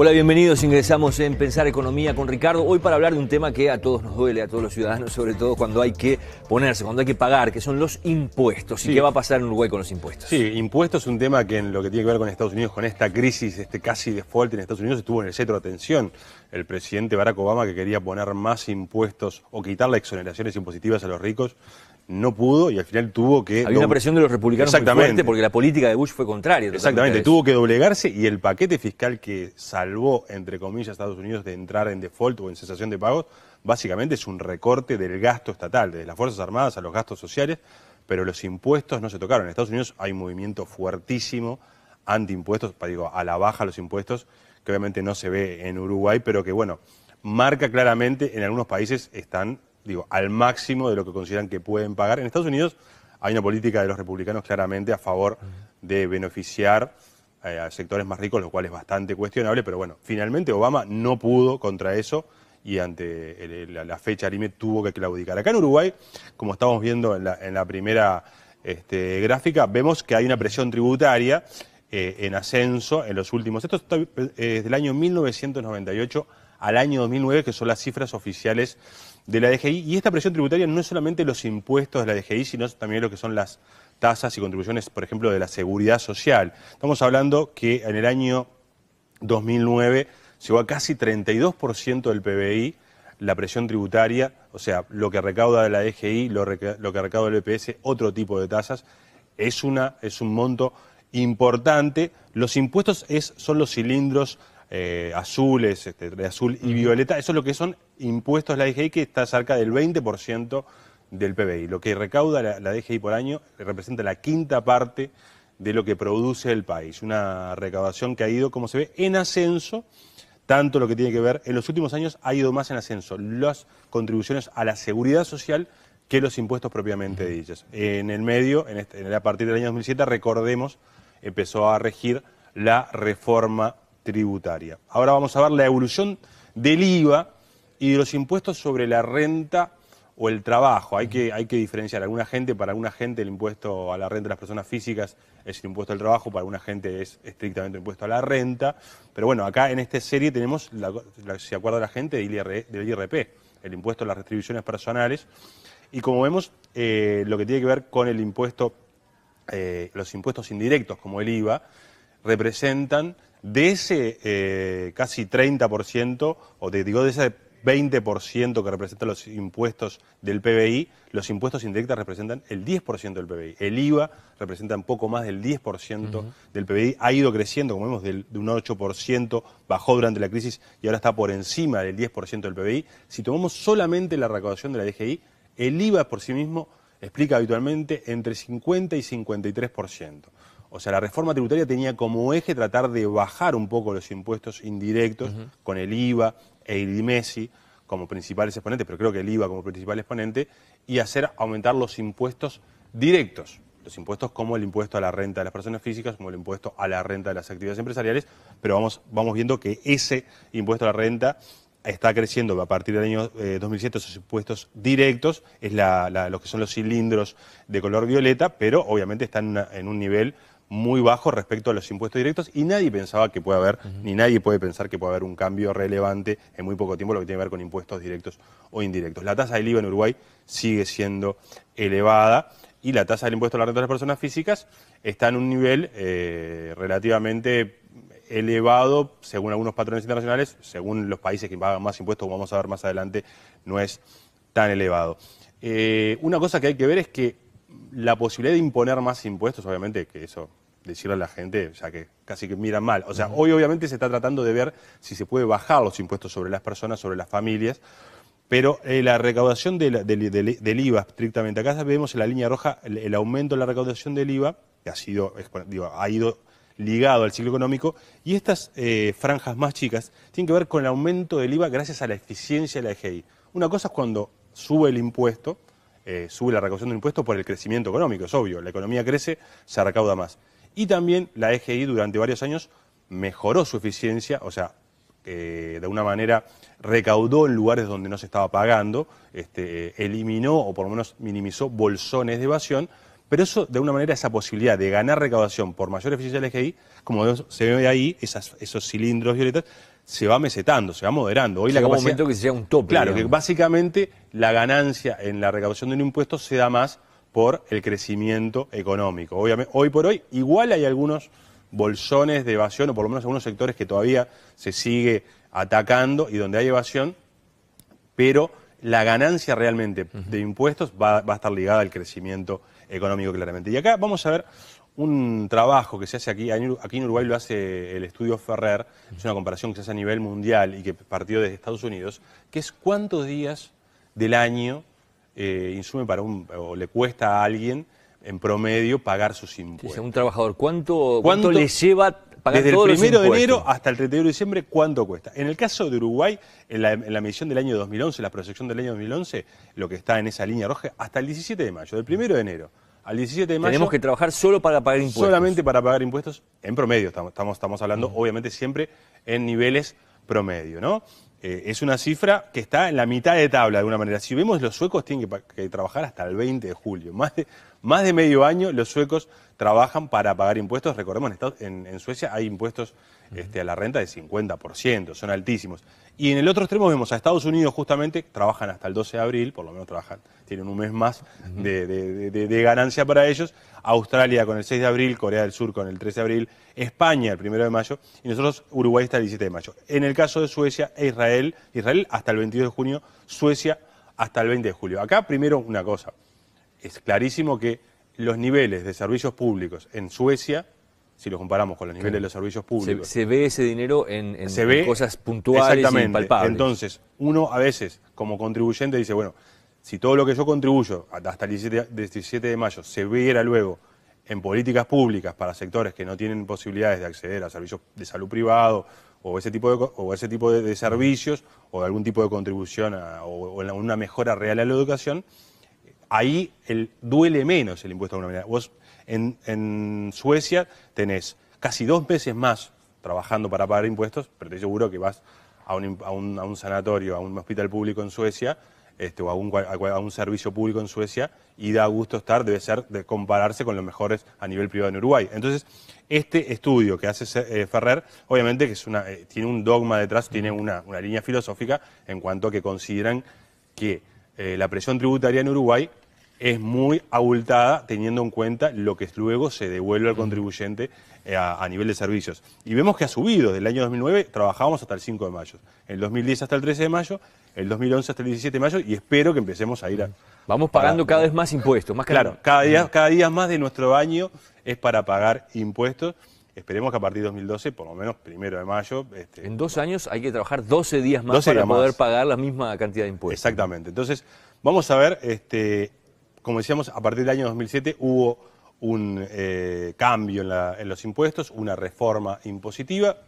Hola, bienvenidos. Ingresamos en Pensar Economía con Ricardo. Hoy para hablar de un tema que a todos nos duele, a todos los ciudadanos, sobre todo cuando hay que ponerse, cuando hay que pagar, que son los impuestos. ¿Y qué va a pasar en Uruguay con los impuestos? Sí, impuestos es un tema que en lo que tiene que ver con Estados Unidos, con esta crisis, este casi default en Estados Unidos, estuvo en el centro de atención. El presidente Barack Obama que quería poner más impuestos o quitar las exoneraciones impositivas a los ricos no pudo y al final tuvo que... Había una presión de los republicanos Exactamente. porque la política de Bush fue contraria. Exactamente, tuvo que doblegarse y el paquete fiscal que salvó, entre comillas, a Estados Unidos de entrar en default o en cesación de pagos, básicamente es un recorte del gasto estatal, desde las Fuerzas Armadas a los gastos sociales, pero los impuestos no se tocaron. En Estados Unidos hay un movimiento fuertísimo antiimpuestos, digo, a la baja los impuestos, que obviamente no se ve en Uruguay, pero que, bueno, marca claramente en algunos países están digo, al máximo de lo que consideran que pueden pagar. En Estados Unidos hay una política de los republicanos claramente a favor de beneficiar eh, a sectores más ricos, lo cual es bastante cuestionable, pero bueno, finalmente Obama no pudo contra eso y ante la, fecha límite tuvo que claudicar. Acá en Uruguay, como estamos viendo en la, primera este, gráfica, vemos que hay una presión tributaria eh, en ascenso en los últimos. Esto es año 1998 al año 2009, que son las cifras oficiales de la DGI. Y esta presión tributaria no es solamente los impuestos de la DGI, sino también lo que son las tasas y contribuciones, por ejemplo, de la seguridad social. Estamos hablando que en el año 2009 llegó a casi 32% del PBI la presión tributaria, o sea, lo que recauda la DGI, lo, que recauda el BPS, otro tipo de tasas, es, una, es un monto importante. Los impuestos es, son los cilindros eh, azules, este, de azul y violeta, eso es lo que son impuestos la DGI que está cerca del 20% del PBI. Lo que recauda la, DGI por año representa la quinta parte de lo que produce el país. Una recaudación que ha ido, como se ve, en ascenso, tanto lo que tiene que ver, en los últimos años ha ido más en ascenso las contribuciones a la seguridad social que los impuestos propiamente dichos. En el medio, este, a partir del año 2007, recordemos, empezó a regir la reforma tributaria. Ahora vamos a ver la evolución del IVA y los impuestos sobre la renta o el trabajo. Hay que, hay que diferenciar. Alguna gente, para alguna gente el impuesto a la renta de las personas físicas es el impuesto al trabajo, para alguna gente es estrictamente el impuesto a la renta. Pero bueno, acá en esta serie tenemos, la, se acuerda la gente, del, e, del IRP, el impuesto a las retribuciones personales. Y como vemos, eh, lo que tiene que ver con el impuesto, eh, los impuestos indirectos como el IVA, representan de ese eh, casi 30% o de, digo, de ese 20% que representan los impuestos del PBI, los impuestos indirectos representan el 10% del PBI. El IVA representa un poco más del 10% del PBI. Ha ido creciendo, como vemos, de un 8%, bajó durante la crisis y ahora está por encima del 10% del PBI. Si tomamos solamente la recaudación de la DGI, el IVA por sí mismo explica habitualmente entre 50 y 53%. O sea, la reforma tributaria tenía como eje tratar de bajar un poco los impuestos indirectos con el IVA, e Messi como principales exponentes, pero creo que el IVA como principal exponente, y hacer aumentar los impuestos directos, los impuestos como el impuesto a la renta de las personas físicas, como el impuesto a la renta de las actividades empresariales, pero vamos, vamos viendo que ese impuesto a la renta está creciendo a partir del año 2007 eh, esos impuestos directos, es la, lo que son los cilindros de color violeta, pero obviamente están en un nivel muy bajo respecto a los impuestos directos y nadie pensaba que puede haber, ni nadie puede pensar que puede haber un cambio relevante en muy poco tiempo lo que tiene que ver con impuestos directos o indirectos. La tasa del IVA en Uruguay sigue siendo elevada y la tasa del impuesto a la renta de las personas físicas está en un nivel eh, relativamente elevado según algunos patrones internacionales, según los países que pagan más impuestos, como vamos a ver más adelante, no es tan elevado. Eh, una cosa que hay que ver es que la posibilidad de imponer más impuestos, obviamente, que eso decirle a la gente, o sea que casi que miran mal. O sea, hoy obviamente se está tratando de ver si se puede bajar los impuestos sobre las personas, sobre las familias, pero eh, la recaudación del IVA, estrictamente, acá vemos en la línea roja el, aumento de la recaudación del IVA, que ha, sido, ha ido ligado al ciclo económico, y estas eh, franjas más chicas tienen que ver con el aumento del IVA gracias a la eficiencia de la EGI. Una cosa es cuando sube el impuesto, eh, sube la recaudación del impuesto por el crecimiento económico, es obvio, la economía crece, se recauda más. Y también la EGI durante varios años mejoró su eficiencia, o sea, eh, de una manera recaudó en lugares donde no se estaba pagando, este, eh, eliminó o por lo menos minimizó bolsones de evasión, pero eso de una manera esa posibilidad de ganar recaudación por mayor eficiencia de la EGI, como se ve ahí, esas, esos cilindros violetas, se va mesetando, se va moderando. Hoy la capacidad, momento que sea un tope. Claro, que básicamente la ganancia en la recaudación de un impuesto se da más por el crecimiento económico. Obviamente, hoy por hoy, igual hay algunos bolsones de evasión, o por lo menos algunos sectores que todavía se sigue atacando y donde hay evasión, pero la ganancia realmente de impuestos va, va, a estar ligada al crecimiento económico claramente. Y acá vamos a ver un trabajo que se hace aquí, aquí en Uruguay lo hace el estudio Ferrer, es una comparación que se hace a nivel mundial y que partió desde Estados Unidos, que es cuántos días del año eh, insume para un, o le cuesta a alguien en promedio pagar sus impuestos. un trabajador, ¿cuánto, ¿cuánto, le lleva pagar Desde el primero de enero hasta el 31 de diciembre, ¿cuánto cuesta? En el caso de Uruguay, en la, medición del año 2011, la proyección del año 2011, lo que está en esa línea roja, hasta el 17 de mayo, del primero de enero al 17 de mayo. Tenemos que trabajar solo para pagar impuestos. Solamente para pagar impuestos en promedio, estamos, estamos, hablando, obviamente, siempre en niveles promedio, ¿no? Eh, es una cifra que está en la mitad de tabla de alguna manera. Si vemos, los suecos tienen que, trabajar hasta el 20 de julio. Más de, medio año los suecos trabajan para pagar impuestos. Recordemos, en Suecia hay impuestos este, a la renta de 50%, son altísimos. Y en el otro extremo vemos a Estados Unidos justamente, trabajan hasta el 12 de abril, por lo menos trabajan, tienen un mes más de, ganancia para ellos, Australia con el 6 de abril, Corea del Sur con el 13 de abril, España el 1 de mayo y nosotros Uruguay está el 17 de mayo. En el caso de Suecia e Israel, Israel hasta el 22 de junio, Suecia hasta el 20 de julio. Acá primero una cosa, es clarísimo que los niveles de servicios públicos en Suecia si lo comparamos con los niveles de los servicios públicos. Se, ve ese dinero en, cosas puntuales exactamente. y palpables. Entonces, uno a veces, como contribuyente, dice, bueno, si todo lo que yo contribuyo hasta el 17, de mayo se viera luego en políticas públicas para sectores que no tienen posibilidades de acceder a servicios de salud privado o ese tipo de, o ese tipo de, servicios o algún tipo de contribución o, o una mejora real a la educación, ahí el, duele menos el impuesto de una manera. Vos en, Suecia tenés casi dos veces más trabajando para pagar impuestos, pero te aseguro que vas a un, sanatorio, a un hospital público en Suecia, este, o a un, servicio público en Suecia, y da gusto estar, debe ser de compararse con los mejores a nivel privado en Uruguay. Entonces, este estudio que hace eh, Ferrer, obviamente que es una, eh, tiene un dogma detrás, tiene una, una línea filosófica en cuanto a que consideran que eh, la presión tributaria en Uruguay es muy abultada teniendo en cuenta lo que luego se devuelve al contribuyente eh, a, nivel de servicios. Y vemos que ha subido, desde el año 2009 trabajábamos hasta el 5 de mayo, el 2010 hasta el 13 de mayo, el 2011 hasta el 17 de mayo y espero que empecemos a ir a... Vamos pagando cada vez más impuestos, más Claro, cada día, cada día más de nuestro año es para pagar impuestos. Esperemos que a partir de 2012, por lo menos primero de mayo... Este, en dos años hay que trabajar 12 días más para poder pagar la misma cantidad de impuestos. Exactamente. Entonces, vamos a ver, este, como decíamos, a partir del año 2007 hubo un eh, cambio en, la, en los impuestos, una reforma impositiva,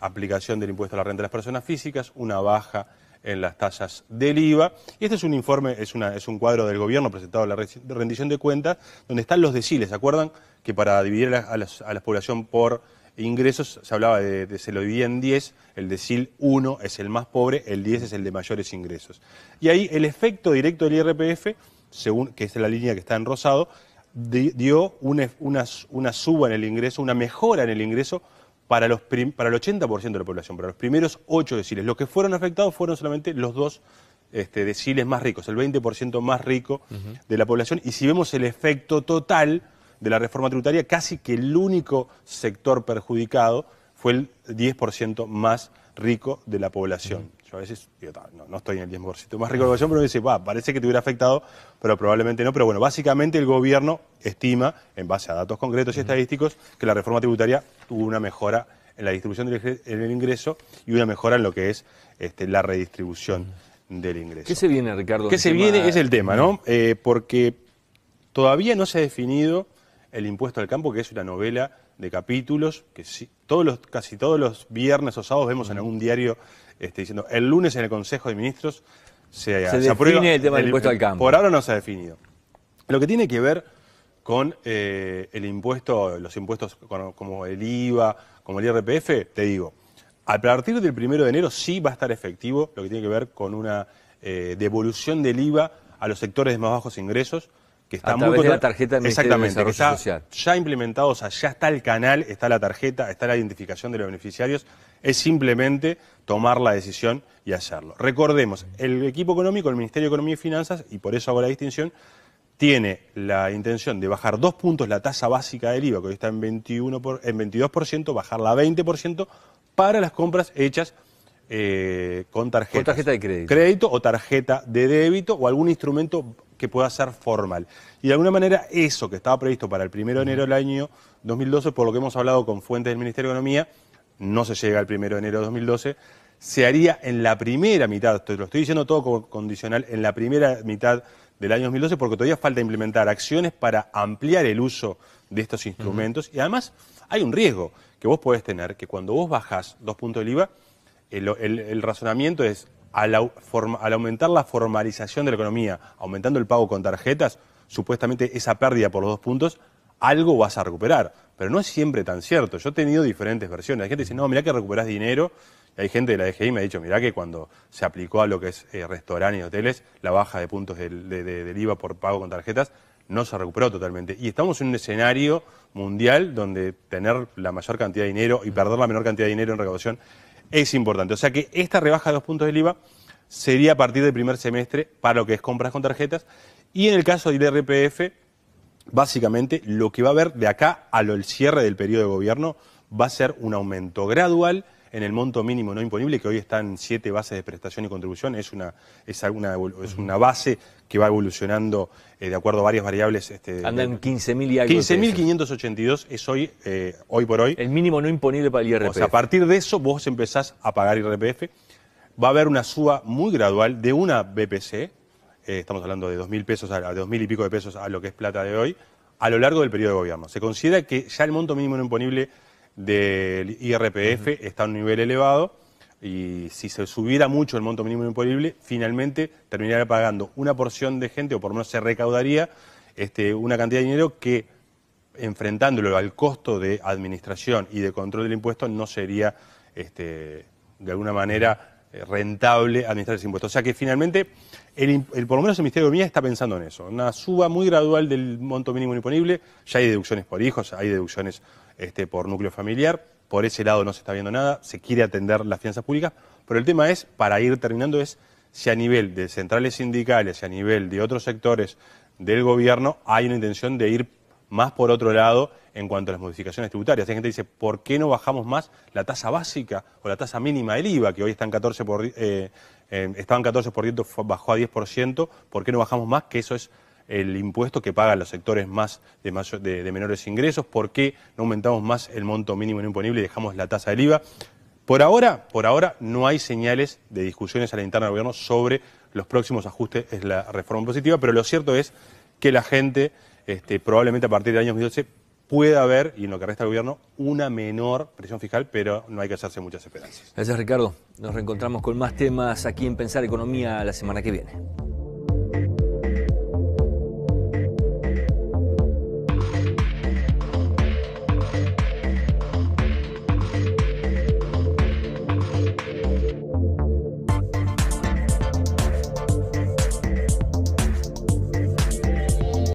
aplicación del impuesto a la renta de las personas físicas, una baja en las tasas del IVA. Y este es un informe, es, una, es un cuadro del gobierno presentado en la rendición de cuentas, donde están los deciles, ¿se acuerdan? que para dividir a, la, población por ingresos se hablaba de, se lo dividía en 10, el decil 1 es el más pobre, el 10 es el de mayores ingresos. Y ahí el efecto directo del IRPF, según, que es la línea que está en rosado, dio una, suba en el ingreso, una mejora en el ingreso para, los para el 80% de la población, para los primeros 8 deciles. Los que fueron afectados fueron solamente los dos este, deciles más ricos, el 20% más rico de la población. Y si vemos el efecto total, de la reforma tributaria, casi que el único sector perjudicado fue el 10% más rico de la población. Yo a veces no, estoy en el 10% más rico de la población, pero me dice, va parece que te hubiera afectado, pero probablemente no. Pero bueno, básicamente el gobierno estima, en base a datos concretos y estadísticos, que la reforma tributaria tuvo una mejora en la distribución del ingreso y una mejora en lo que es este, la redistribución del ingreso. ¿Qué se viene, Ricardo? ¿Qué se viene? Es el tema, ¿no? Eh, porque todavía no se ha definido el impuesto al campo, que es una novela de capítulos que todos los, casi todos los viernes o sábados vemos en algún diario este, diciendo el lunes en el Consejo de Ministros se, se, se define el tema del impuesto al campo. Por ahora no se ha definido. Lo que tiene que ver con eh, el impuesto, los impuestos como el IVA, como el IRPF, te digo, a partir del primero de enero sí va a estar efectivo lo que tiene que ver con una eh, devolución del IVA a los sectores de más bajos ingresos, que está muy de la tarjeta Exactamente, que está ya implementado, o sea, ya está el canal, está la tarjeta, está la identificación de los beneficiarios, es simplemente tomar la decisión y hacerlo. Recordemos, el equipo económico, el Ministerio de Economía y Finanzas, y por eso hago la distinción, tiene la intención de bajar dos puntos la tasa básica del IVA, que hoy está en, 21 por, en 22%, bajarla a 20% para las compras hechas eh, con tarjeta. tarjeta de crédito. Crédito o tarjeta de débito o algún instrumento que pueda ser formal. Y de alguna manera eso que estaba previsto para el 1 de enero del año 2012, por lo que hemos hablado con fuentes del Ministerio de Economía, no se llega al 1 de enero de 2012, se haría en la primera mitad, lo estoy diciendo todo condicional, en la primera mitad del año 2012, porque todavía falta implementar acciones para ampliar el uso de estos instrumentos. Y además hay un riesgo que vos podés tener, que cuando vos bajás dos puntos del IVA, el razonamiento es al, aumentar la formalización de la economía, aumentando el pago con tarjetas, supuestamente esa pérdida por los dos puntos, algo vas a recuperar. Pero no es siempre tan cierto. Yo he tenido diferentes versiones. Hay gente que dice, no, mirá que recuperás dinero. Y hay gente de la DGI me ha dicho, mirá que cuando se aplicó a lo que es eh, restaurantes y hoteles, la baja de puntos de, del IVA por pago con tarjetas no se recuperó totalmente. Y estamos en un escenario mundial donde tener la mayor cantidad de dinero y perder la menor cantidad de dinero en recaudación es importante. O sea que esta rebaja de dos puntos del IVA sería a partir del primer semestre para lo que es compras con tarjetas. Y en el caso del IRPF, básicamente lo que va a haber de acá al cierre del periodo de gobierno va a ser un aumento gradual en el monto mínimo no imponible, que hoy están siete bases de prestación y contribución, es una, es base que va evolucionando eh, de acuerdo a varias variables. Este, Andan 15.000 y algo. 15.582 es hoy, eh, hoy por hoy. El mínimo no imponible para el IRPF. O sea, a partir de eso vos empezás a pagar IRPF. Va a haber una suba muy gradual de una BPC, eh, estamos hablando de 2.000 pesos a, a 2.000 y pico de pesos a lo que es plata de hoy, a lo largo del periodo de gobierno. Se considera que ya el monto mínimo no imponible del IRPF está a un nivel elevado y si se subiera mucho el monto mínimo imponible, finalmente terminaría pagando una porción de gente, o por lo menos se recaudaría este, una cantidad de dinero que, enfrentándolo al costo de administración y de control del impuesto, no sería este, de alguna manera eh, rentable administrar ese impuesto. O sea que finalmente, el, por lo menos el Ministerio de Economía está pensando en eso. Una suba muy gradual del monto mínimo imponible. Ya hay deducciones por hijos, hay deducciones este, por núcleo familiar. Por ese lado no se está viendo nada. Se quiere atender las finanzas públicas. Pero el tema es, para ir terminando, es si a nivel de centrales sindicales y si a nivel de otros sectores del gobierno hay una intención de ir más por otro lado en cuanto a las modificaciones tributarias. Hay gente que dice, ¿por qué no bajamos más la tasa básica o la tasa mínima del IVA, que hoy está en 14 por, 14%, eh, eh, bajó a 10%? ¿Por qué no bajamos más? Que eso es el impuesto que pagan los sectores más de, menores ingresos. ¿Por qué no aumentamos más el monto mínimo no imponible y dejamos la tasa del IVA? Por ahora, por ahora no hay señales de discusiones a la interna del gobierno sobre los próximos ajustes es la reforma positiva, pero lo cierto es que la gente este, probablemente a partir del año 2012 puede haber, y en lo que resta el gobierno, una menor presión fiscal, pero no hay que hacerse muchas esperanzas. Gracias, Ricardo. Nos reencontramos con más temas aquí en Pensar Economía la semana que viene.